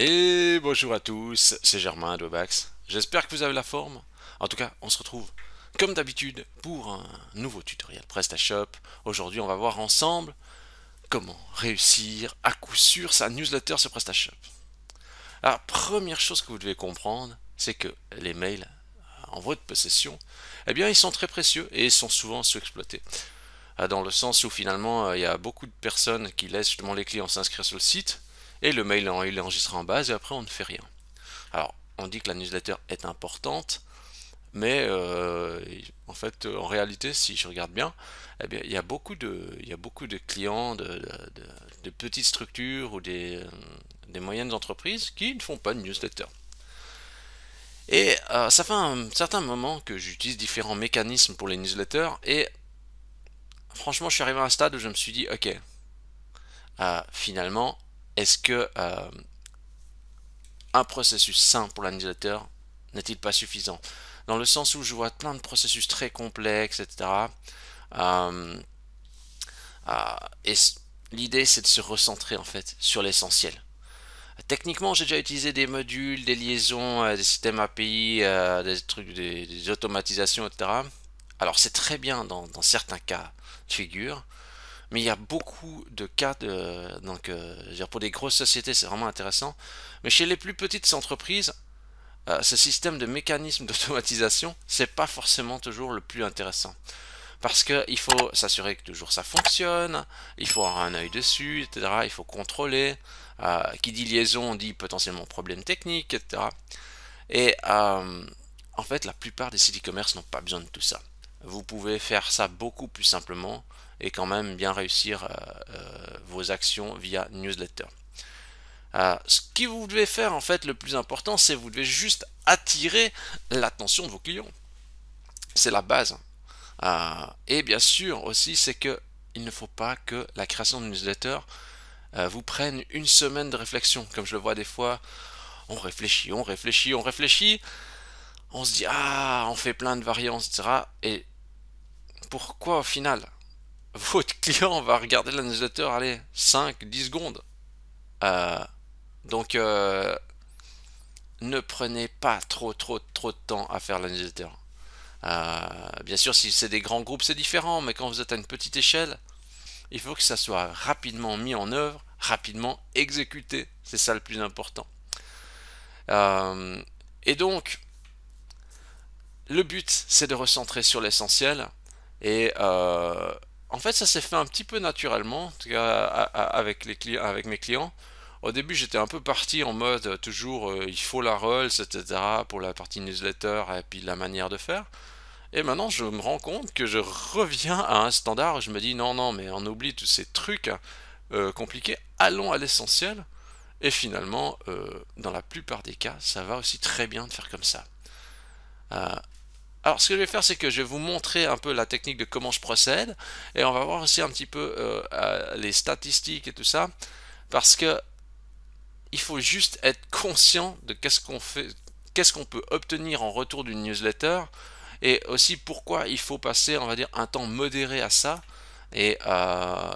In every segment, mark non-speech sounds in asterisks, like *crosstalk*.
Et bonjour à tous, c'est Germain de Webax. J'espère que vous avez la forme. En tout cas, on se retrouve comme d'habitude pour un nouveau tutoriel PrestaShop. Aujourd'hui, on va voir ensemble comment réussir à coup sûr sa newsletter sur PrestaShop. Alors, première chose que vous devez comprendre, c'est que les mails en votre possession, eh bien, ils sont très précieux et ils sont souvent sous-exploités ah, dans le sens où finalement euh, il y a beaucoup de personnes qui laissent justement les clients s'inscrire sur le site et le mail, il est enregistré en base et après on ne fait rien. Alors, on dit que la newsletter est importante, mais euh, en fait, en réalité, si je regarde bien, eh il, y a beaucoup de, clients, de, petites structures ou euh, des, moyennes entreprises qui ne font pas de newsletter. Et euh, ça fait un certain moment que j'utilise différents mécanismes pour les newsletters et franchement, je suis arrivé à un stade où je me suis dit, ok, finalement, est-ce que euh, un processus simple pour l'analyseur n'est-il pas suffisant Dans le sens où je vois plein de processus très complexes, etc. et euh, euh, l'idée, c'est de se recentrer en fait sur l'essentiel. Techniquement, j'ai déjà utilisé des modules, des liaisons, des systèmes API, des trucs, des, automatisations, etc. Alors c'est très bien dans, dans certains cas de figure, mais il y a beaucoup de cas, de, donc euh, pour des grosses sociétés c'est vraiment intéressant, mais chez les plus petites entreprises, euh, ce système de mécanisme *laughs* d'automatisation, c'est pas forcément toujours le plus intéressant. Parce qu'il faut s'assurer que toujours ça fonctionne, il faut avoir un œil dessus, etc. Il faut contrôler. Euh, qui dit liaison dit potentiellement problème technique, etc. Et en fait, la plupart des sites e-commerce n'ont pas besoin de tout ça. Vous pouvez faire ça beaucoup plus simplement et quand même bien réussir euh, euh, vos actions via newsletter. Euh, ce que vous devez faire en fait le plus important, c'est vous devez juste attirer l'attention de vos clients. C'est la base. et bien sûr aussi, c'est que il ne faut pas que la création de newsletter vous prenne une semaine de réflexion. Comme je le vois des fois, on réfléchit, on réfléchit, on réfléchit. On se dit ah, on fait plein de variantes, etc. Et pourquoi au final votre client va regarder l'analyseur allez, 5, 10 secondes. Euh, donc, euh, ne prenez pas trop, trop, trop de temps à faire l'analyseur bien sûr, si c'est des grands groupes, c'est différent, mais quand vous êtes à une petite échelle, il faut que ça soit rapidement mis en œuvre, rapidement exécuté. C'est ça le plus important. Euh, et donc, le but, c'est de recentrer sur l'essentiel. Et en fait, ça s'est fait un petit peu naturellement, en tout cas avec, les clients, avec mes clients. Au début, j'étais un peu parti en mode euh, toujours euh, il faut la Rolls, etc. pour la partie newsletter et puis la manière de faire. Et maintenant, je me rends compte que je reviens à un standard. Je me dis non, non, mais on oublie tous ces trucs euh, compliqués. Allons à l'essentiel. Et finalement, dans la plupart des cas, ça va aussi très bien de faire comme ça. Alors ce que je vais faire, c'est que je vais vous montrer un peu la technique de comment je procède, et on va voir aussi un petit peu euh, les statistiques et tout ça, parce que il faut juste être conscient de qu'est-ce qu'on fait, qu'est-ce qu'on peut obtenir en retour d'une newsletter, et aussi pourquoi il faut passer, on va dire, un temps modéré à ça, et, euh,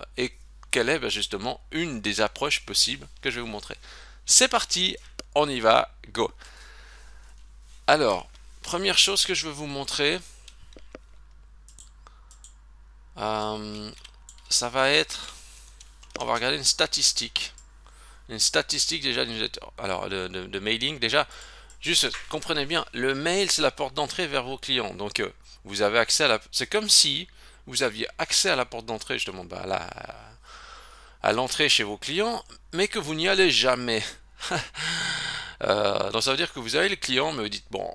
quelle est ben, justement une des approches possibles que je vais vous montrer. C'est parti, on y va, go. Alors, Première chose que je veux vous montrer, euh, ça va être... On va regarder une statistique. Une statistique déjà Alors, de, mailing. Déjà, juste comprenez bien, le mail, c'est la porte d'entrée vers vos clients. Donc, euh, vous avez accès à la... C'est comme si vous aviez accès à la porte d'entrée, justement, bah, là, à l'entrée chez vos clients, mais que vous n'y allez jamais. *laughs* Euh, donc ça veut dire que vous avez le client, mais vous dites, bon,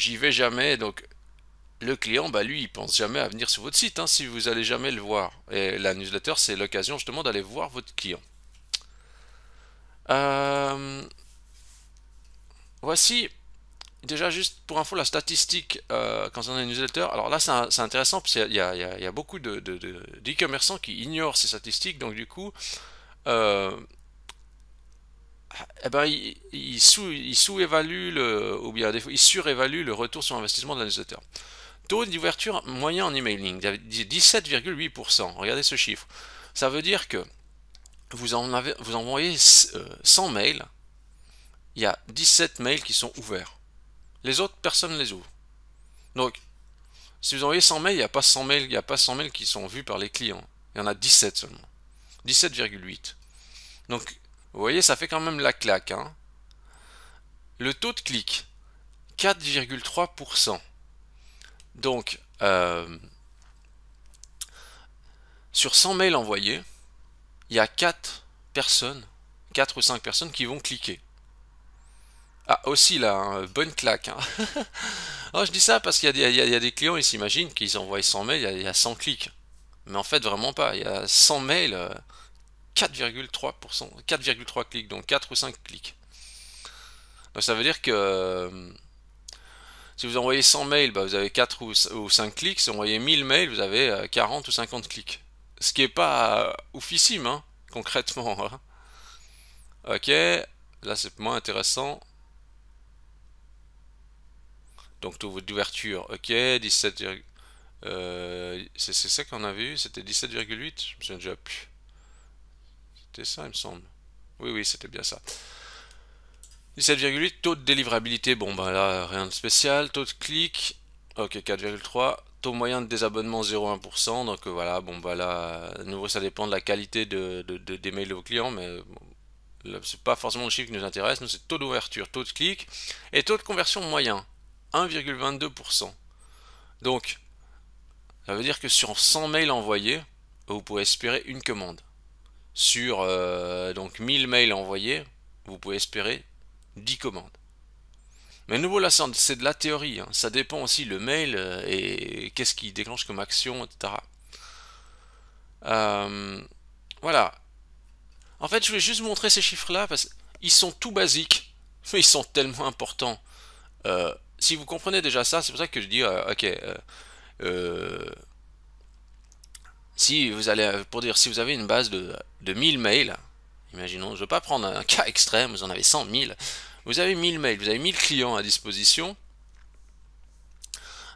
j'y vais jamais. Donc le client, bah lui, il pense jamais à venir sur votre site hein, si vous allez jamais le voir. Et la newsletter, c'est l'occasion justement d'aller voir votre client. Euh, voici déjà juste pour info la statistique euh, concernant les newsletters. Alors là, c'est intéressant parce qu'il y, a beaucoup de, commerçants qui ignorent ces statistiques. Donc du coup, euh, eh ben, il, sous-évalue, ou il surévalue le retour sur investissement de l'annonceur. Taux d'ouverture moyen en emailing, 17,8%. Regardez ce chiffre. Ça veut dire que vous, en avez, vous envoyez 100 euh, mails, il y a 17 mails qui sont ouverts. Les autres, personne ne les ouvre. Donc, si vous envoyez 100 mails, il n'y a pas 100 mails, il y a pas 100 mails qui sont vus par les clients. Il y en a 17 seulement. 17,8. Donc, vous voyez, ça fait quand même la claque. Hein. le taux de clic, 4,3%. Donc, euh, sur 100 mails envoyés, il y a 4 personnes, 4 ou 5 personnes qui vont cliquer. Ah, aussi là, hein, bonne claque. Hein. *laughs* Oh, je dis ça parce qu'il y, a des clients, ils s'imaginent qu'ils envoient 100 mails, il y, a 100 clics. Mais en fait, vraiment pas. Il y a 100 mails, euh, 4,3%, 4,3 clics, donc 4 ou 5 clics. ça veut dire que euh, si vous envoyez 100 mails, bah, vous avez 4 ou 5 clics. Si vous envoyez 1000 mails, vous avez 40 euh, ou 50 clics. Ce qui n'est pas euh, oufissime, hein, concrètement. Hein. Ok, là c'est moins intéressant. Donc tout votre d'ouverture, ok, 17, c'est ça qu'on avait vu, c'était 17,8, je me souviens déjà plus. C'était ça, il me semble. Oui, oui, c'était bien ça. 17,8, taux de délivrabilité, bon ben là, rien de spécial. Taux de clic, ok, 4,3. Taux moyen de désabonnement, 0,1%. Donc euh, voilà, bon ben là, à nouveau, ça dépend de la qualité de, mails de des clients, mais c'est pas forcément le chiffre qui nous intéresse. Nous, c'est taux d'ouverture, taux de clic et taux de conversion moyen, 1,22%. Donc, ça veut dire que sur 100 mails envoyés, vous pouvez espérer une commande sur euh, donc 1000 mails envoyés, vous pouvez espérer 10 commandes. Mais nouveau là, c'est de la théorie. Hein. Ça dépend aussi le mail euh, et qu'est-ce qui déclenche comme action, etc. Euh, voilà. En fait, je voulais juste montrer ces chiffres-là parce qu'ils sont tout basiques, *laughs* mais ils sont tellement importants. si vous comprenez déjà ça, c'est pour ça que je dis, ok, si vous allez, euh, pour dire, si vous avez une base de, 1000 mails, imaginons, je ne veux pas prendre un cas extrême, vous en avez 100 000, vous avez 1000 mails, vous avez 1000 clients à disposition,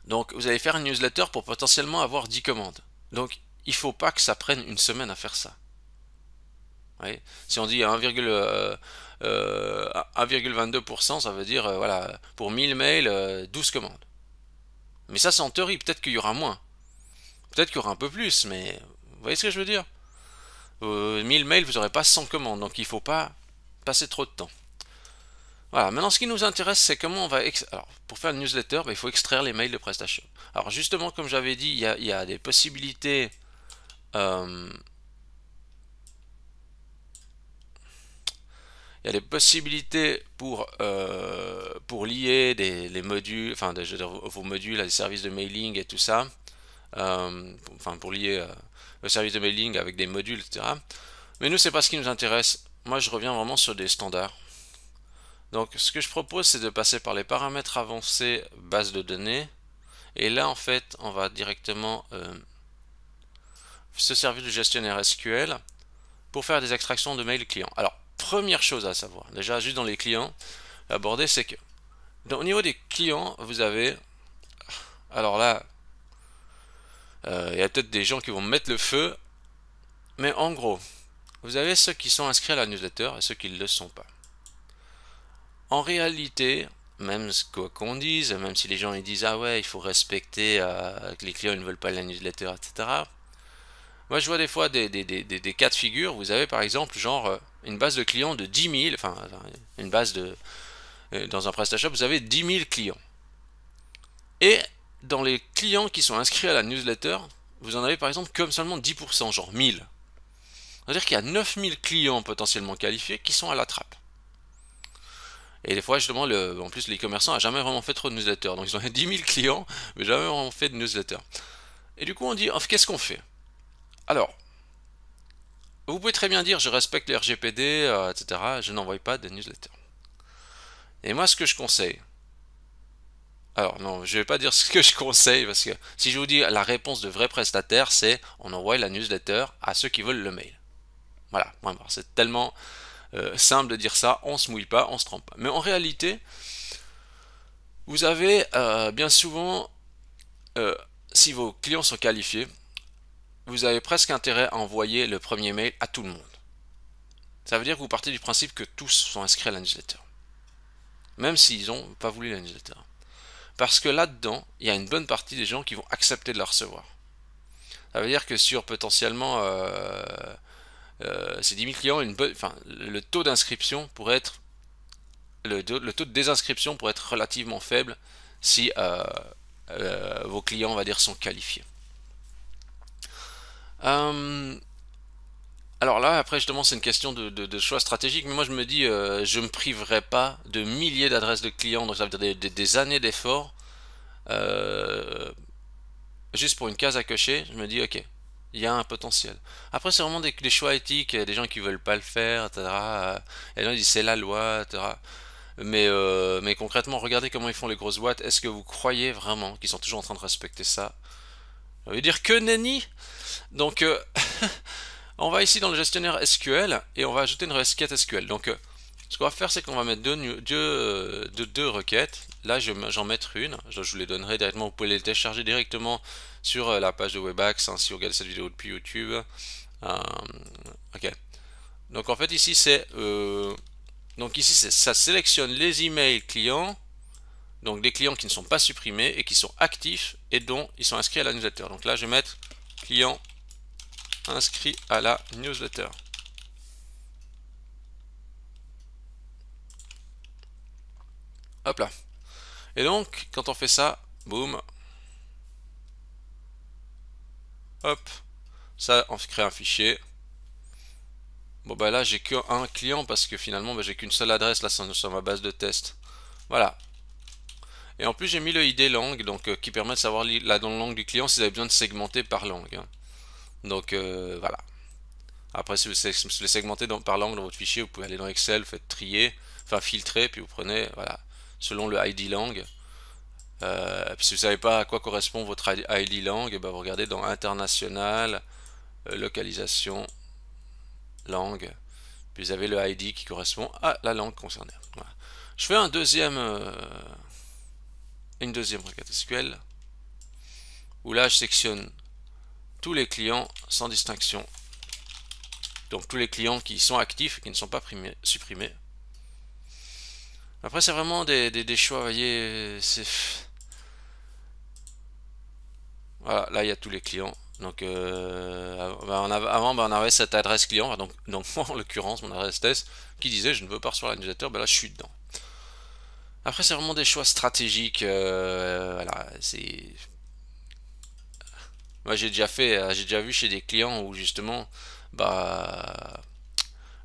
donc vous allez faire une newsletter pour potentiellement avoir 10 commandes. Donc il ne faut pas que ça prenne une semaine à faire ça. Si on dit 1,22%, euh, euh, ça veut dire voilà, pour 1000 mails, 12 commandes. Mais ça, c'est en théorie, peut-être qu'il y aura moins. Peut-être qu'il y aura un peu plus, mais vous voyez ce que je veux dire 1000 euh, mails, vous n'aurez pas 100 commandes, donc il ne faut pas passer trop de temps. Voilà, maintenant ce qui nous intéresse, c'est comment on va... Alors, pour faire une newsletter, bah, il faut extraire les mails de prestation. Alors justement, comme j'avais dit, il y, a, des possibilités... Euh, il y a des possibilités pour, euh, pour lier des, modules, enfin vos modules à des services de mailing et tout ça pour, euh, enfin pour lier euh, le service de mailing avec des modules, etc. Mais nous, c'est pas ce qui nous intéresse. Moi, je reviens vraiment sur des standards. Donc, ce que je propose, c'est de passer par les paramètres avancés base de données. Et là, en fait, on va directement ce euh, se servir du gestionnaire SQL pour faire des extractions de mails clients. Alors, première chose à savoir, déjà, juste dans les clients abordés, c'est que au niveau des clients, vous avez... Alors là, euh, il y a peut-être des gens qui vont mettre le feu. Mais en gros, vous avez ceux qui sont inscrits à la newsletter et ceux qui ne le sont pas. En réalité, même ce qu'on dise, même si les gens ils disent ah ouais, il faut respecter euh, que les clients ne veulent pas la newsletter, etc. Moi je vois des fois des, des cas de figure. Vous avez par exemple genre euh, une base de clients de 10 000, enfin une base de dans un PrestaShop, vous avez 10 000 clients. Et dans les clients qui sont inscrits à la newsletter, vous en avez par exemple comme seulement 10%, genre 1000. C'est-à-dire qu'il y a 9000 clients potentiellement qualifiés qui sont à la trappe. Et des fois, justement, le, en plus, les commerçants n'ont jamais vraiment fait trop de newsletters. Donc, ils ont 10 *laughs* 000 clients, mais jamais vraiment fait de newsletter. Et du coup, on dit, oh, qu'est-ce qu'on fait Alors, vous pouvez très bien dire, je respecte le RGPD, etc. Euh, je n'envoie pas de newsletter. Et moi, ce que je conseille, alors non, je ne vais pas dire ce que je conseille, parce que si je vous dis la réponse de vrai prestataire, c'est on envoie la newsletter à ceux qui veulent le mail. Voilà, c'est tellement euh, simple de dire ça, on se mouille pas, on se trompe pas. Mais en réalité, vous avez euh, bien souvent, euh, si vos clients sont qualifiés, vous avez presque intérêt à envoyer le premier mail à tout le monde. Ça veut dire que vous partez du principe que tous sont inscrits à la newsletter. Même s'ils n'ont pas voulu la newsletter. Parce que là-dedans, il y a une bonne partie des gens qui vont accepter de la recevoir. Ça veut dire que sur potentiellement ces 10 000 clients, le taux d'inscription pourrait être. Le, taux de désinscription pourrait être relativement faible si euh, euh, vos clients, on va dire, sont qualifiés. Euh, alors là, après, justement, c'est une question de, choix stratégique. Mais moi, je me dis, euh, je ne me priverai pas de milliers d'adresses de clients, donc ça veut dire des, années d'efforts, euh, juste pour une case à cocher. Je me dis, ok, il y a un potentiel. Après, c'est vraiment des, choix éthiques. Il y a des gens qui veulent pas le faire, etc. Et là disent, c'est la loi, etc. Mais, euh, mais concrètement, regardez comment ils font les grosses boîtes. Est-ce que vous croyez vraiment qu'ils sont toujours en train de respecter ça on veut dire que nenni Donc, *laughs* On va ici dans le gestionnaire SQL et on va ajouter une requête SQL. Donc, euh, ce qu'on va faire, c'est qu'on va mettre deux, deux, euh, deux, requêtes. Là, j'en je, mettre une. Je, vous les donnerai directement. Vous pouvez les télécharger directement sur euh, la page de Webax, hein, si vous regardez cette vidéo depuis YouTube. ok. Donc, en fait, ici, c'est... donc, ici, ça sélectionne les emails clients donc des clients qui ne sont pas supprimés et qui sont actifs et dont ils sont inscrits à l'annulateur. Donc là, je vais mettre client inscrit à la newsletter. Hop là. Et donc, quand on fait ça, boum. Hop. Ça, on crée un fichier. Bon bah là j'ai qu'un client parce que finalement bah, j'ai qu'une seule adresse là sur ma base de test. Voilà. Et en plus j'ai mis le ID langue donc euh, qui permet de savoir la langue du client si vous avez besoin de segmenter par langue. Hein. Donc euh, voilà. Après, si vous voulez segmenter par langue dans votre fichier, vous pouvez aller dans Excel, faites trier, enfin filtrer, puis vous prenez, voilà, selon le ID langue. Euh, si vous ne savez pas à quoi correspond votre ID langue, eh ben, vous regardez dans international, euh, localisation, langue. Puis vous avez le ID qui correspond à la langue concernée. Je fais un deuxième, une deuxième requête SQL où là je sectionne les clients sans distinction. Donc tous les clients qui sont actifs qui ne sont pas primés, supprimés. Après, c'est vraiment des, choix, voyez, c'est... Voilà, là, il y a tous les clients. Donc, euh, bah, on avant, bah, on avait cette adresse client, donc, donc *laughs* en l'occurrence, mon adresse test, qui disait « je ne veux pas recevoir la ben, là, je suis dedans. Après, c'est vraiment des choix stratégiques. Euh, voilà, c'est moi, j'ai déjà fait, euh, j'ai déjà vu chez des clients où justement, bah,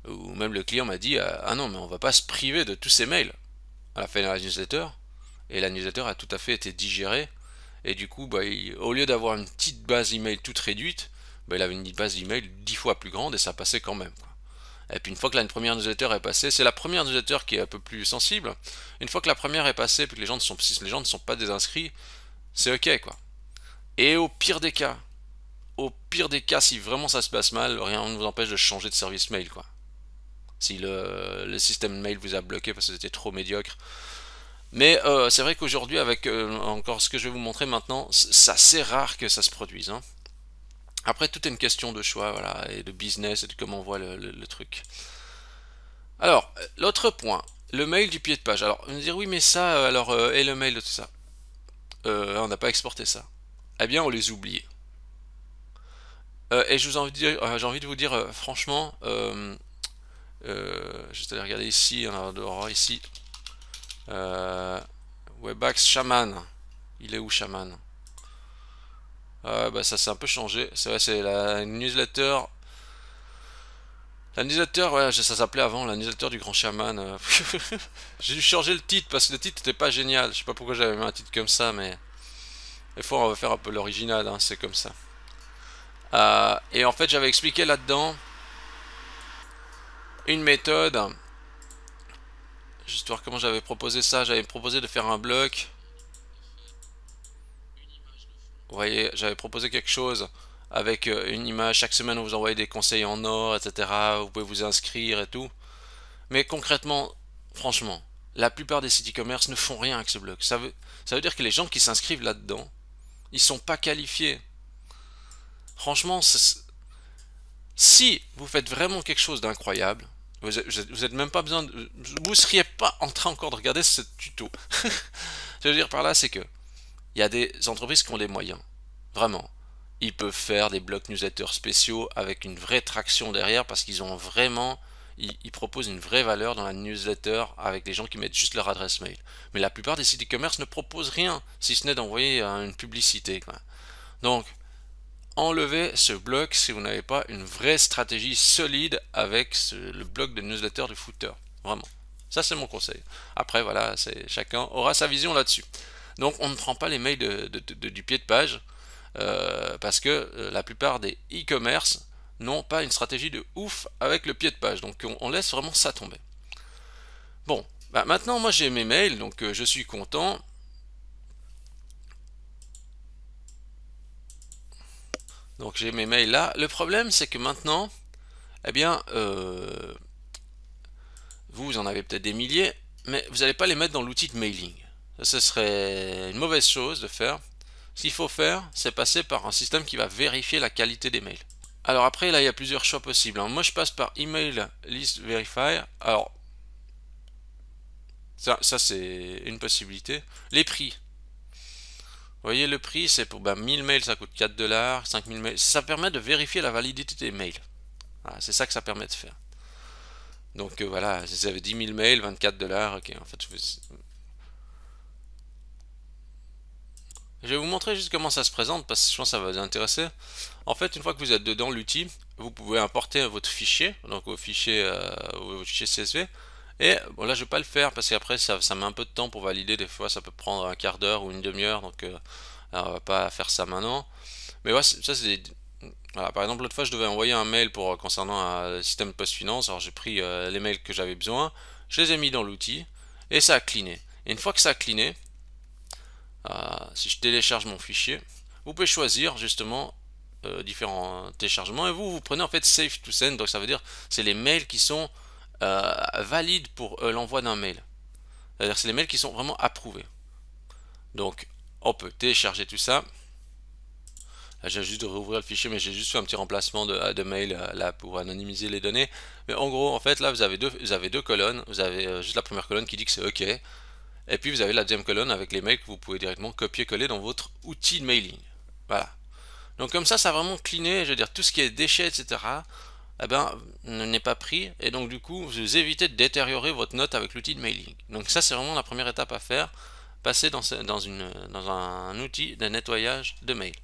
ou même le client m'a dit euh, ah non mais on va pas se priver de tous ces mails à la fin de la newsletter et la newsletter a tout à fait été digérée et du coup bah, au lieu d'avoir une petite base email toute réduite bah, il avait une base email dix fois plus grande et ça passait quand même et puis une fois que la première newsletter est passée c'est la première newsletter qui est un peu plus sensible une fois que la première est passée puis que les gens sont, les gens ne sont pas désinscrits c'est ok quoi et au pire des cas, au pire des cas, si vraiment ça se passe mal, rien ne vous empêche de changer de service mail, quoi. Si le, système mail vous a bloqué parce que c'était trop médiocre. Mais euh, c'est vrai qu'aujourd'hui, avec euh, encore ce que je vais vous montrer maintenant, ça c'est rare que ça se produise. Hein. Après, tout est une question de choix, voilà, et de business, et de comment on voit le, truc. Alors, l'autre point, le mail du pied de page. Alors, vous me dire, oui, mais ça, euh, alors, et le mail de tout ça On n'a pas exporté ça eh bien on les oublie euh, et euh, j'ai envie, envie, de vous dire, euh, franchement, je vais aller regarder ici, on dehors ici. Webax Shaman. Il est où Shaman ah, bah, Ça s'est un peu changé. C'est vrai, c'est la newsletter. La newsletter, ça s'appelait avant, la newsletter du grand Shaman *laughs* j'ai dû changer le titre parce que le titre n'était pas génial. Je sais pas pourquoi j'avais mis un titre comme ça, mais. Des fois, on va faire un peu l'original, hein, c'est comme ça. Euh, et en fait, j'avais expliqué là-dedans une méthode. Juste voir comment j'avais proposé ça. J'avais proposé de faire un bloc. Vous voyez, j'avais proposé quelque chose avec euh, une image. Chaque semaine, on vous envoyait des conseils en or, etc. Vous pouvez vous inscrire et tout. Mais concrètement, franchement, la plupart des sites e-commerce ne font rien avec ce bloc. ça veut dire que les gens qui s'inscrivent là-dedans, ils sont pas qualifiés. Franchement, si vous faites vraiment quelque chose d'incroyable, vous n'êtes même pas besoin de, Vous seriez pas en train encore de regarder ce tuto. *laughs* Je veux dire par là, c'est que il y a des entreprises qui ont les moyens. Vraiment. Ils peuvent faire des blocs newsletters spéciaux avec une vraie traction derrière parce qu'ils ont vraiment ils, proposent une vraie valeur dans la newsletter avec des gens qui mettent juste leur adresse mail. Mais la plupart des sites e-commerce ne proposent rien, si ce n'est d'envoyer euh, une publicité. Donc, enlevez ce bloc si vous n'avez pas une vraie stratégie solide avec le bloc de newsletter de footer. Vraiment. Ça, c'est mon conseil. Après, voilà, chacun aura sa vision là-dessus. Donc, on ne prend pas les mails de, du pied de page euh, parce que euh, la plupart des e-commerce n'ont pas une stratégie de ouf avec le pied de page. Donc on, laisse vraiment ça tomber. Bon, bah, maintenant moi j'ai mes mails, donc euh, je suis content. Donc j'ai mes mails là. Le problème c'est que maintenant, eh bien, euh, vous, en avez peut-être des milliers, mais vous n'allez pas les mettre dans l'outil de mailing. ce serait une mauvaise chose de faire. Ce qu'il faut faire, c'est passer par un système qui va vérifier la qualité des mails. Alors après, là, il y a plusieurs choix possibles. Hein. Moi, je passe par email list verify. Alors, ça, c'est une possibilité. Les prix. Vous voyez, le prix, c'est pour 1000 bah, mails, ça coûte 4 dollars. 5000 mails, ça permet de vérifier la validité des mails. c'est ça que ça permet de faire. Donc euh, voilà, si vous avez 10 000 mails, 24 dollars, ok, en fait, Je vais vous montrer juste comment ça se présente parce que je pense que ça va vous intéresser. En fait, une fois que vous êtes dedans l'outil, vous pouvez importer votre fichier, donc au fichiers, euh, fichier CSV. Et bon là je vais pas le faire parce qu'après ça, met un peu de temps pour valider, des fois ça peut prendre un quart d'heure ou une demi-heure, donc euh, on va pas faire ça maintenant. Mais voilà, ça c'est voilà, par exemple l'autre fois je devais envoyer un mail pour euh, concernant un système de post-finance, alors j'ai pris euh, les mails que j'avais besoin, je les ai mis dans l'outil et ça a cliné. Et une fois que ça a cliné, euh, si je télécharge mon fichier, vous pouvez choisir justement euh, différents téléchargements et vous vous prenez en fait safe to send donc ça veut dire c'est les mails qui sont euh, valides pour l'envoi d'un mail c'est à dire c'est les mails qui sont vraiment approuvés donc on peut télécharger tout ça j'ai juste de réouvrir le fichier mais j'ai juste fait un petit remplacement de, mail là pour anonymiser les données mais en gros en fait là vous avez vous avez deux colonnes vous avez juste la première colonne qui dit que c'est ok et puis vous avez la deuxième colonne avec les mails que vous pouvez directement copier-coller dans votre outil de mailing. Voilà. Donc comme ça, ça a vraiment cliné, je veux dire, tout ce qui est déchets, etc., eh ben, n'est pas pris. Et donc du coup, vous évitez de détériorer votre note avec l'outil de mailing. Donc ça, c'est vraiment la première étape à faire, passer dans, une, dans un outil de nettoyage de mails.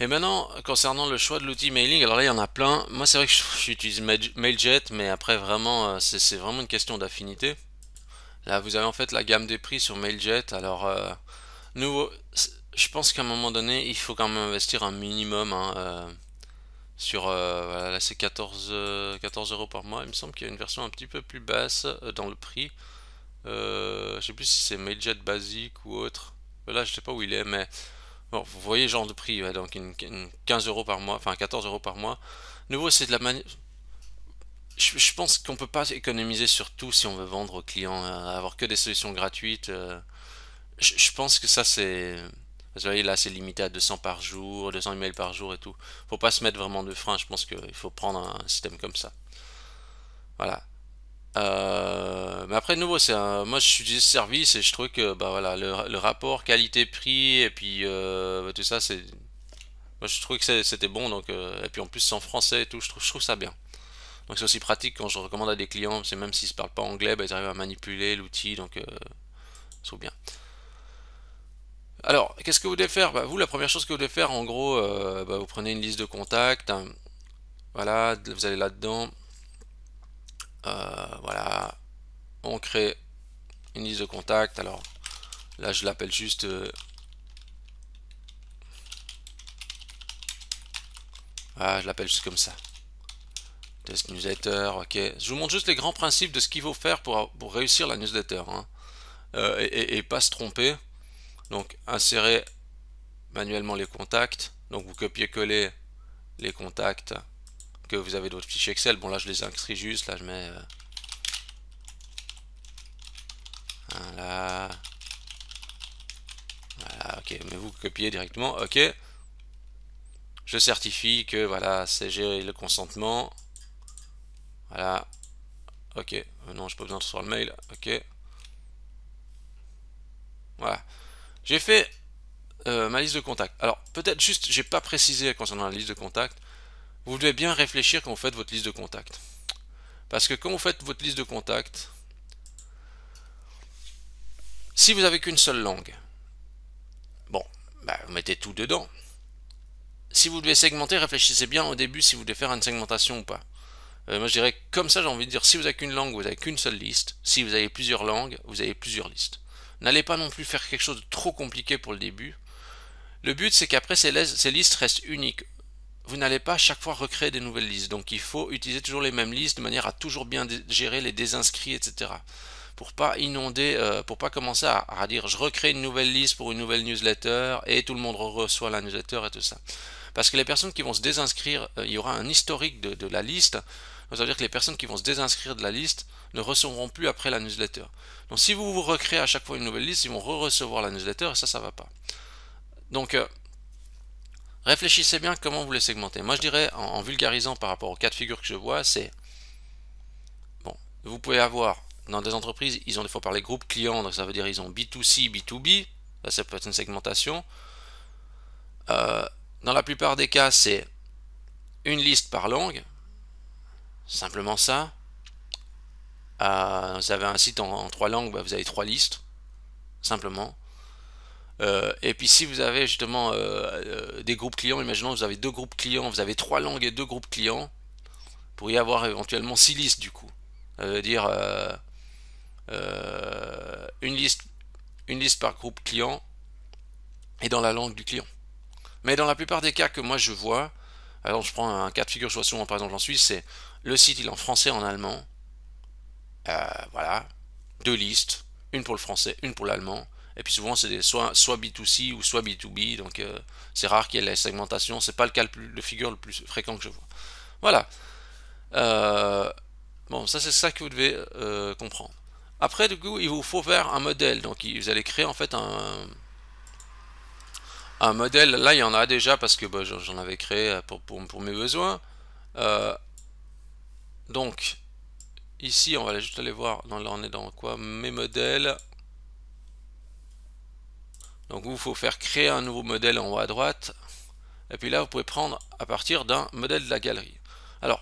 Et maintenant, concernant le choix de l'outil mailing, alors là il y en a plein. Moi c'est vrai que j'utilise MailJet, mais après vraiment, euh, c'est vraiment une question d'affinité. Là vous avez en fait la gamme des prix sur MailJet. Alors, euh, nouveau, je pense qu'à un moment donné, il faut quand même investir un minimum. Hein, euh, sur, là c'est 14, 14 euros par mois. Il me semble qu'il y a une version un petit peu plus basse dans le prix. je sais plus si c'est MailJet basique ou autre. Là je sais pas où il est, mais Bon, vous voyez le genre de prix, donc une, 15 euros par mois, enfin 14 euros par mois. Nouveau, c'est de la manière. Je, pense qu'on peut pas économiser sur tout si on veut vendre aux clients, euh, avoir que des solutions gratuites. Euh. je, pense que ça, c'est. Vous voyez, là, c'est limité à 200 par jour, 200 emails par jour et tout. Faut pas se mettre vraiment de frein. Je pense qu'il faut prendre un système comme ça. Voilà. Euh, mais après, de nouveau, c'est moi je suis service et je trouve que bah, voilà, le, rapport qualité-prix et puis euh, bah, tout ça, c'est. Moi je trouve que c'était bon, donc, euh, et puis en plus c'est en français et tout, je trouve, ça bien. Donc c'est aussi pratique quand je recommande à des clients, c'est même s'ils ne parlent pas anglais, bah, ils arrivent à manipuler l'outil, donc je trouve bien. Alors, qu'est-ce que vous devez faire bah, Vous, la première chose que vous devez faire, en gros, vous prenez une liste de contacts, hein, voilà, vous allez là-dedans. Euh, voilà, on crée une liste de contacts. Alors là, je l'appelle juste euh, ah, je l'appelle juste comme ça. Test newsletter, ok. Je vous montre juste les grands principes de ce qu'il faut faire pour, réussir la newsletter. Hein. Euh, et, pas se tromper. Donc, insérer manuellement les contacts. Donc, vous copiez-collez les contacts que vous avez d'autres fichiers Excel. Bon, là, je les inscris juste. Là, je mets... Voilà. Euh, voilà, ok. Mais vous copiez directement. Ok. Je certifie que, voilà, c'est géré le consentement. Voilà. Ok. Euh, non, je peux besoin de sur le mail. Ok. Voilà. J'ai fait euh, ma liste de contacts. Alors, peut-être juste, j'ai pas précisé concernant la liste de contacts vous devez bien réfléchir quand vous faites votre liste de contacts. Parce que quand vous faites votre liste de contacts, si vous avez qu'une seule langue, bon, bah, vous mettez tout dedans. Si vous devez segmenter, réfléchissez bien au début si vous devez faire une segmentation ou pas. Euh, moi je dirais comme ça, j'ai envie de dire, si vous n'avez qu'une langue, vous n'avez qu'une seule liste. Si vous avez plusieurs langues, vous avez plusieurs listes. N'allez pas non plus faire quelque chose de trop compliqué pour le début. Le but c'est qu'après ces listes restent uniques vous n'allez pas à chaque fois recréer des nouvelles listes. Donc il faut utiliser toujours les mêmes listes de manière à toujours bien gérer les désinscrits, etc. Pour pas inonder, euh, pour pas commencer à, dire je recrée une nouvelle liste pour une nouvelle newsletter et tout le monde reçoit la newsletter et tout ça. Parce que les personnes qui vont se désinscrire, euh, il y aura un historique de, de la liste. ça veut dire que les personnes qui vont se désinscrire de la liste ne recevront plus après la newsletter. Donc si vous vous recréez à chaque fois une nouvelle liste, ils vont re-recevoir la newsletter et ça, ça va pas. Donc euh, Réfléchissez bien comment vous les segmentez. Moi, je dirais, en, vulgarisant par rapport aux quatre figures que je vois, c'est... Bon, vous pouvez avoir, dans des entreprises, ils ont des fois parlé groupe client, donc ça veut dire ils ont B2C, B2B. ça peut être une segmentation. Euh, dans la plupart des cas, c'est une liste par langue. Simplement ça. Euh, vous avez un site en, trois langues, bah, vous avez trois listes. Simplement. Euh, et puis si vous avez justement euh, euh, des groupes clients, imaginons que vous avez deux groupes clients, vous avez trois langues et deux groupes clients, vous pourriez avoir éventuellement six listes du coup. Ça veut dire une, liste, une liste par groupe client et dans la langue du client. Mais dans la plupart des cas que moi je vois, alors je prends un cas de figure, je vois souvent par exemple en Suisse, c'est le site il est en français, en allemand, voilà, deux listes, une pour le français, une pour l'allemand, et puis souvent, c'est soit, soit B2C ou soit B2B. Donc euh, c'est rare qu'il y ait la segmentation. C'est pas le cas le, figure le plus fréquent que je vois. Voilà. Euh, bon, ça c'est ça que vous devez euh, comprendre. Après, du coup, il vous faut faire un modèle. Donc vous allez créer en fait un, un modèle. Là, il y en a déjà parce que bah, j'en avais créé pour, pour, mes besoins. donc, ici, on va juste aller voir. dans là, on est dans quoi Mes modèles. Donc vous, faut faire créer un nouveau modèle en haut à droite. Et puis là, vous pouvez prendre à partir d'un modèle de la galerie. Alors,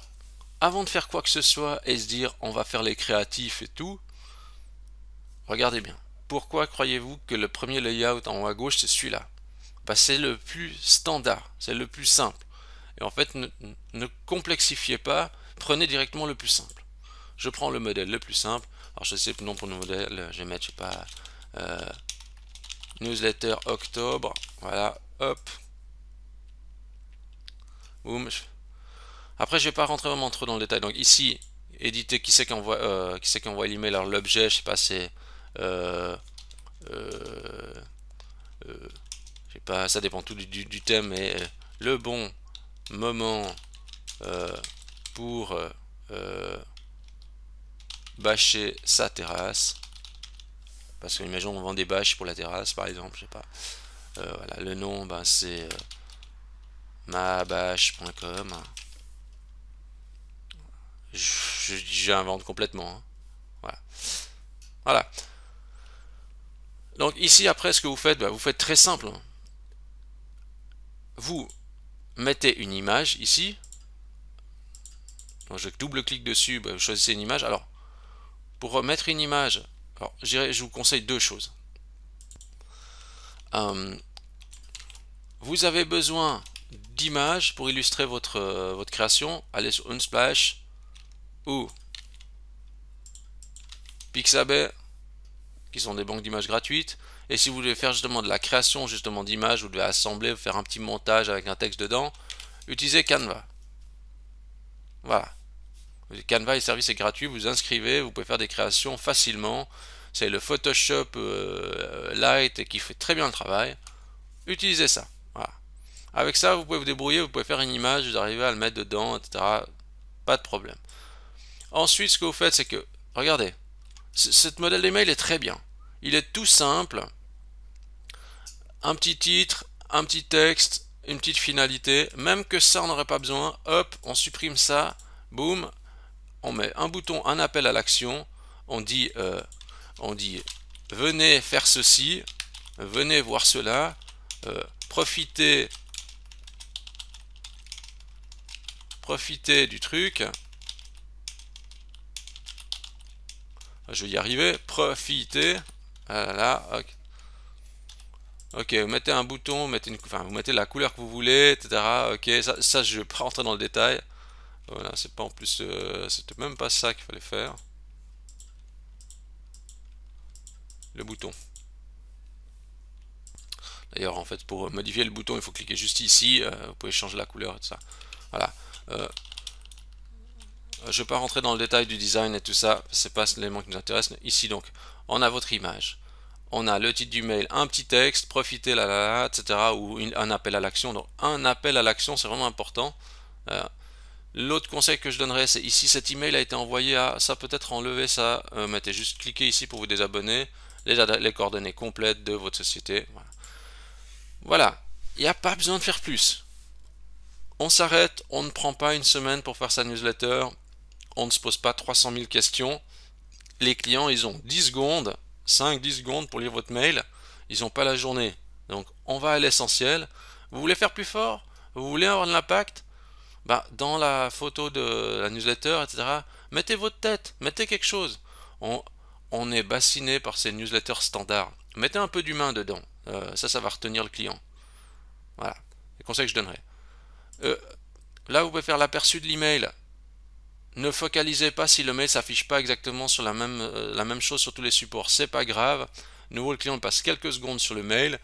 avant de faire quoi que ce soit et se dire on va faire les créatifs et tout, regardez bien. Pourquoi croyez-vous que le premier layout en haut à gauche, c'est celui-là bah, C'est le plus standard, c'est le plus simple. Et en fait, ne, complexifiez pas, prenez directement le plus simple. Je prends le modèle le plus simple. Alors, je sais le nom pour le modèle, je vais mettre, je sais pas, euh, Newsletter octobre. Voilà, hop. Boum. Après, je vais pas rentrer vraiment trop dans le détail. Donc ici, éditer, qui c'est qui envoie, euh, qui qui qui envoie l'email Alors l'objet, je sais pas, c'est... Euh, euh, euh je sais pas, ça dépend tout du, du thème, mais euh, le bon moment pour bâcher sa terrasse. Parce que, on vend des bâches pour la terrasse, par exemple, je sais pas. Euh, voilà, le nom, ben, c'est euh, mabash.com J'invente complètement. Hein. Voilà. Voilà. Donc ici, après, ce que vous faites, ben, vous faites très simple. Hein. Vous mettez une image ici. je double-clique dessus, ben, vous choisissez une image. Alors, pour mettre une image, je vous conseille deux choses. Euh, vous avez besoin d'images pour illustrer votre, euh, votre création. Allez sur Unsplash ou Pixabay, qui sont des banques d'images gratuites. Et si vous voulez faire justement de la création justement d'images, vous devez assembler, faire un petit montage avec un texte dedans, utilisez Canva. Voilà. Canva, le service est gratuit, vous, vous inscrivez, vous pouvez faire des créations facilement c'est le Photoshop light euh, euh, Lite qui fait très bien le travail. Utilisez ça. Avec ça, vous pouvez vous débrouiller, vous pouvez faire une image, vous arrivez à le mettre dedans, etc. Pas de problème. Ensuite, ce que vous faites, c'est que, regardez, ce modèle d'email est très bien. Il est tout simple. Un petit titre, un petit texte, une petite finalité. Même que ça, on n'aurait pas besoin. Hop, on supprime ça. Boum. On met un bouton, un appel à l'action. On dit euh, on dit venez faire ceci, venez voir cela, euh, profitez, profitez du truc. Ah, je vais y arriver. Profitez. Ah ok. Ok, vous mettez un bouton, vous mettez, une, vous mettez la couleur que vous voulez, etc. Ok, ça, je ne vais pas rentrer dans le détail. Voilà, c'est pas en plus, euh, c'était même pas ça qu'il fallait faire. le bouton. D'ailleurs, en fait, pour modifier le bouton, il faut cliquer juste ici. Euh, vous pouvez changer la couleur et tout ça. Voilà. Euh, je ne vais pas rentrer dans le détail du design et tout ça. c'est pas l'élément qui nous intéresse. Ici, donc, on a votre image. On a le titre du mail, un petit texte, profitez, là, là, là etc. Ou un appel à l'action. Donc, un appel à l'action, c'est vraiment important. Euh, l'autre conseil que je donnerais, c'est ici, cet email a été envoyé à... Ça peut-être enlever ça. mettez juste cliquez ici pour vous désabonner les, les coordonnées complètes de votre société. Voilà. Il n'y a pas besoin de faire plus. On s'arrête, on ne prend pas une semaine pour faire sa newsletter, on ne se pose pas 300 000 questions. Les clients, ils ont 10 secondes, 5-10 secondes pour lire votre mail. Ils n'ont pas la journée. Donc, on va à l'essentiel. Vous voulez faire plus fort Vous voulez avoir de l'impact bah, Dans la photo de la newsletter, etc., mettez votre tête, mettez quelque chose. On, on est bassiné par ces newsletters standards. Mettez un peu d'humain dedans. Euh, ça, ça va retenir le client. Voilà. Les conseils que je donnerai. Euh, là, vous pouvez faire l'aperçu de l'email. Ne focalisez pas si le mail s'affiche pas exactement sur la même, euh, la même chose sur tous les supports. C'est pas grave. Nouveau, le client passe quelques secondes sur le mail.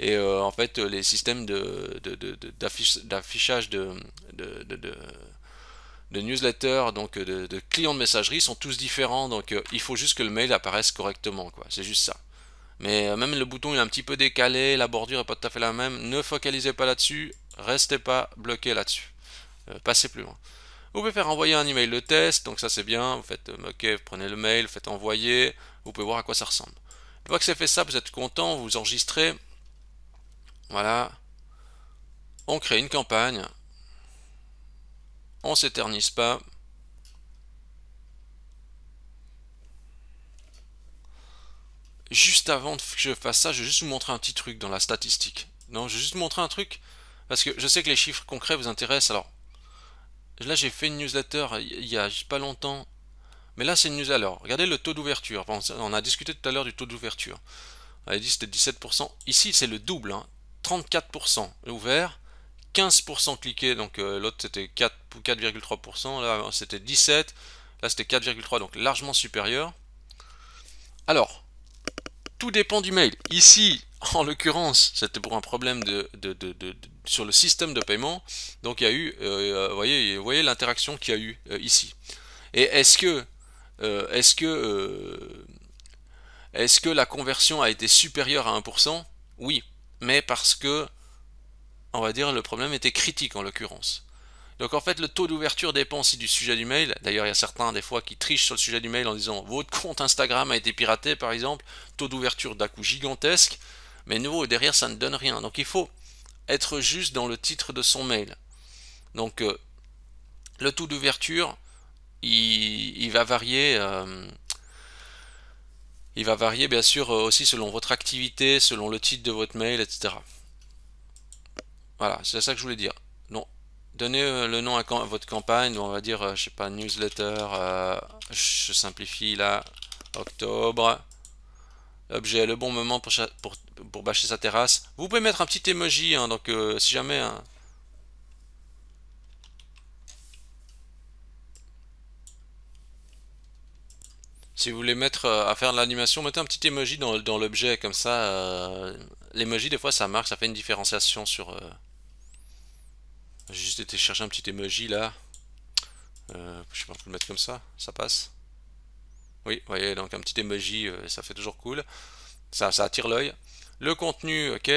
Et en fait, les systèmes d'affichage de, de de newsletters, donc euh, de, clients de messagerie sont tous différents, donc euh, il faut juste que le mail apparaisse correctement, quoi. C'est juste ça. Mais euh, même le bouton est un petit peu décalé, la bordure n'est pas tout à fait la même. Ne focalisez pas là-dessus, restez pas bloqué là-dessus. passez plus loin. Vous pouvez faire envoyer un email de test, donc ça c'est bien. Vous faites OK, vous prenez le mail, vous faites envoyer, vous pouvez voir à quoi ça ressemble. Une fois que c'est fait ça, vous êtes content, vous enregistrez. Voilà. On crée une campagne. On s'éternise pas. Juste avant que je fasse ça, je vais juste vous montrer un petit truc dans la statistique. Non, je vais juste vous montrer un truc, parce que je sais que les chiffres concrets vous intéressent. Alors, là j'ai fait une newsletter il n'y a pas longtemps, mais là c'est une newsletter. regardez le taux d'ouverture. On a discuté tout à l'heure du taux d'ouverture. On avait dit c'était 17%. Ici c'est le double, hein. 34% ouvert, 15% cliqué donc euh, l'autre c'était 4,3%, là c'était 17, là c'était 4,3, donc largement supérieur. Alors, tout dépend du mail. Ici, *laughs* en l'occurrence, c'était pour un problème de, sur le système de paiement, donc il y a eu, euh, euh, vous voyez, voyez l'interaction qu'il y a eu ici. Et est-ce que, est-ce que, est-ce que la conversion a été supérieure à 1% Oui, mais parce que on va dire, le problème était critique en l'occurrence. Donc en fait, le taux d'ouverture dépend aussi du sujet du mail. D'ailleurs, il y a certains des fois qui trichent sur le sujet du mail en disant votre compte Instagram a été piraté, par exemple. Taux d'ouverture d'un coup gigantesque. Mais nouveau, derrière, ça ne donne rien. Donc il faut être juste dans le titre de son mail. Donc euh, le taux d'ouverture, il, va varier. Euh, il va varier bien sûr euh, aussi selon votre activité, selon le titre de votre mail, etc. Voilà, c'est ça que je voulais dire. Non, donnez euh, le nom à, votre campagne, on va dire, euh, je sais pas, newsletter, euh, je simplifie là, octobre. Objet, le bon moment pour, pour, bâcher sa terrasse. Vous pouvez mettre un petit emoji, hein, donc si jamais... Hein. Si vous voulez mettre à faire de l'animation, mettez un petit emoji dans, l'objet, comme ça, l'emoji, des fois, ça marche, ça fait une différenciation sur... J'ai juste été chercher un petit emoji là. Euh, je sais pas, le mettre comme ça, ça passe. Oui, vous voyez, donc un petit emoji, euh, ça fait toujours cool. Ça, attire l'œil. Le contenu, ok.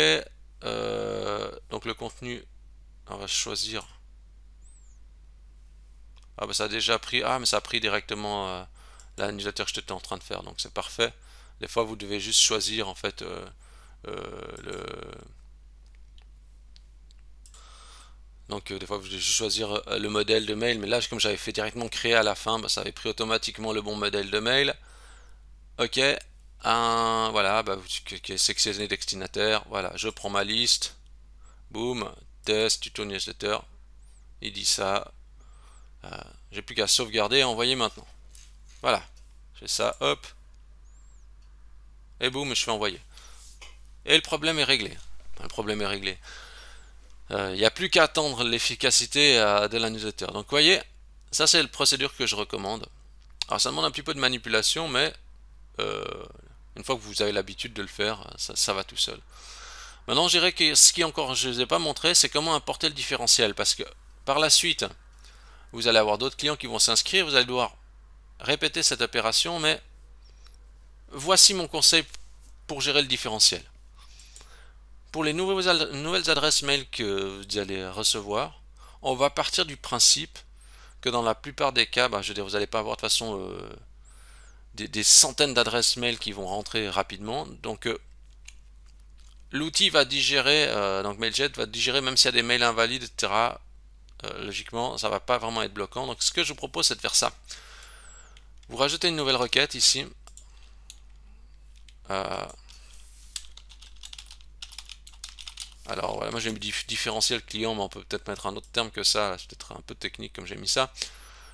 Euh, donc le contenu, on va choisir. Ah bah ça a déjà pris, ah mais ça a pris directement euh, la que j'étais en train de faire, donc c'est parfait. Des fois vous devez juste choisir en fait le Donc euh, des fois, je vais choisir euh, le modèle de mail, mais là, comme j'avais fait directement créer à la fin, bah, ça avait pris automatiquement le bon modèle de mail. Ok, un, voilà, bah, sectionner destinataire, voilà, je prends ma liste, boum, test, tuto newsletter, il dit ça, euh, j'ai plus qu'à sauvegarder et envoyer maintenant. Voilà, j'ai ça, hop, et boum, je suis envoyé. Et le problème est réglé. Le problème est réglé. Il euh, n'y a plus qu'à attendre l'efficacité euh, de la newsletter. Donc, voyez, ça c'est la procédure que je recommande. Alors, ça demande un petit peu de manipulation, mais euh, une fois que vous avez l'habitude de le faire, ça, ça, va tout seul. Maintenant, je dirais que ce qui encore je ne vous ai pas montré, c'est comment importer le différentiel. Parce que par la suite, vous allez avoir d'autres clients qui vont s'inscrire, vous allez devoir répéter cette opération, mais voici mon conseil pour gérer le différentiel pour les nouvelles adresses mail que vous allez recevoir, on va partir du principe que dans la plupart des cas, bah, je vous n'allez pas avoir de façon euh, des, centaines d'adresses mail qui vont rentrer rapidement. Donc euh, l'outil va digérer, euh, donc MailJet va digérer même s'il y a des mails invalides, etc. logiquement, ça ne va pas vraiment être bloquant. Donc ce que je vous propose, c'est de faire ça. Vous rajoutez une nouvelle requête ici. Alors voilà, moi j'ai mis différentiel client, mais on peut peut-être mettre un autre terme que ça, c'est peut-être un peu technique comme j'ai mis ça.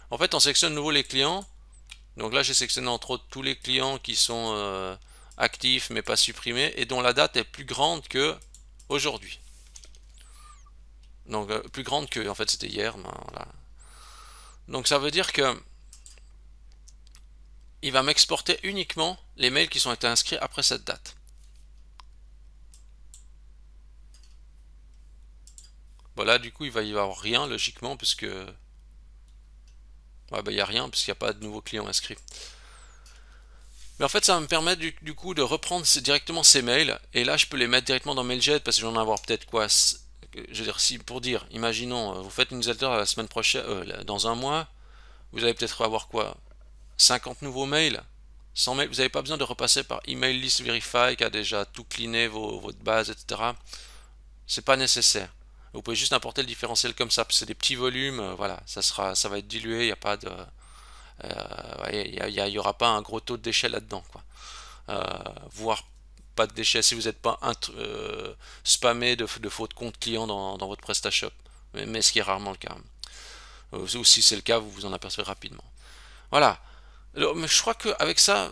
En fait, on sélectionne nouveau les clients. Donc là, j'ai sélectionné entre autres tous les clients qui sont euh, actifs mais pas supprimés et dont la date est plus grande que aujourd'hui. Donc euh, plus grande que, en fait c'était hier. Donc ça veut dire que il va m'exporter uniquement les mails qui sont été inscrits après cette date. du coup, il va y avoir rien, logiquement, puisque... Ouais, bah, il n'y a rien, puisqu'il n'y a pas de nouveaux clients inscrits. Mais en fait, ça va me permettre, du, coup, de reprendre directement ces mails. Et là, je peux les mettre directement dans MailJet, parce que j'en vais avoir peut-être quoi je veux dire, si pour dire, imaginons, euh, vous faites une newsletter la semaine prochaine, euh, dans un mois, vous allez peut-être avoir quoi 50 nouveaux mails 100 mails, vous n'avez pas besoin de repasser par email list verify qui a déjà tout cleané votre base, etc. C'est pas nécessaire. Vous pouvez juste importer le différentiel comme ça, c'est des petits volumes, euh, voilà, ça sera, ça va être dilué, il n'y a pas de, euh, il aura pas un gros taux de déchets là-dedans, quoi. Euh, voire pas de déchets si vous n'êtes pas spammé de, de comptes compte client dans, votre PrestaShop, mais, ce qui est rarement le cas. Ou si c'est le cas, vous vous en apercevez rapidement. Voilà. je crois qu'avec ça,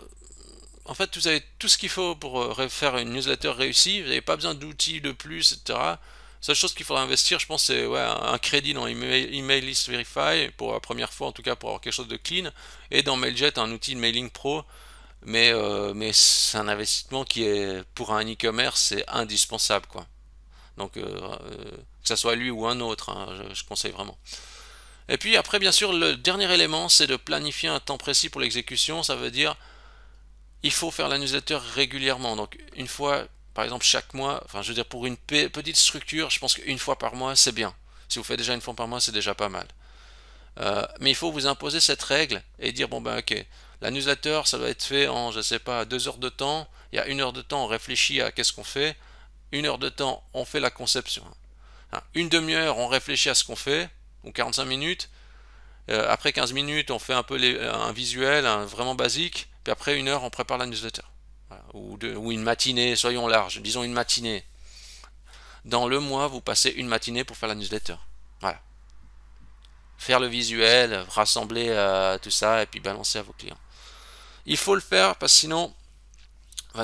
en fait, vous avez tout ce qu'il faut pour faire une newsletter réussie. Vous n'avez pas besoin d'outils de plus, etc. Seule chose qu'il faudra investir, je pense, c'est un crédit dans email, List Verify, pour la première fois en tout cas, pour avoir quelque chose de clean, et dans MailJet, un outil de mailing pro. Mais, euh, c'est un investissement qui est, pour un e-commerce, c'est indispensable. quoi. Donc, euh, euh, que ce soit lui ou un autre, hein, je, conseille vraiment. Et puis après, bien sûr, le dernier élément, c'est de planifier un temps précis pour l'exécution. Ça veut dire, il faut faire la newsletter régulièrement. Donc, une fois par exemple, chaque mois, enfin, je veux dire, pour une petite structure, je pense qu'une fois par mois, c'est bien. Si vous faites déjà une fois par mois, c'est déjà pas mal. Euh, mais il faut vous imposer cette règle et dire, bon, ben, ok, la newsletter, ça doit être fait en, je sais pas, deux heures de temps. Il y a une heure de temps, on réfléchit à qu'est-ce qu'on fait. Une heure de temps, on fait la conception. Hein, une demi-heure, on réfléchit à ce qu'on fait, ou 45 minutes. Euh, après 15 minutes, on fait un peu un visuel, un, vraiment basique. Puis après une heure, on prépare la newsletter ou, une matinée, soyons larges, disons une matinée. Dans le mois, vous passez une matinée pour faire la newsletter. Voilà. Faire le visuel, rassembler euh, tout ça et puis balancer à vos clients. Il faut le faire parce que sinon,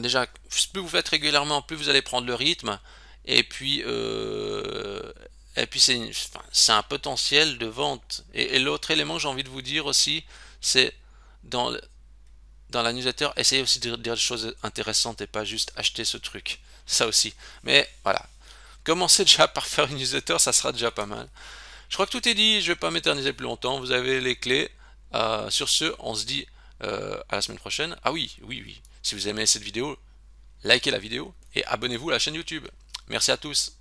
déjà, plus vous faites régulièrement, plus vous allez prendre le rythme. Et puis, euh, et puis c'est un potentiel de vente. Et, l'autre élément que j'ai envie de vous dire aussi, c'est dans le, dans la newsletter, essayez aussi de dire des choses intéressantes et pas juste acheter ce truc. Ça aussi. Mais voilà. Commencez déjà *laughs* par faire une newsletter, ça sera déjà pas mal. Je crois que tout est dit, je ne vais pas m'éterniser plus longtemps, vous avez les clés. Euh, sur ce, on se dit euh, à la semaine prochaine. Ah oui, oui, oui. Si vous aimez cette vidéo, likez la vidéo et abonnez-vous à la chaîne YouTube. Merci à tous.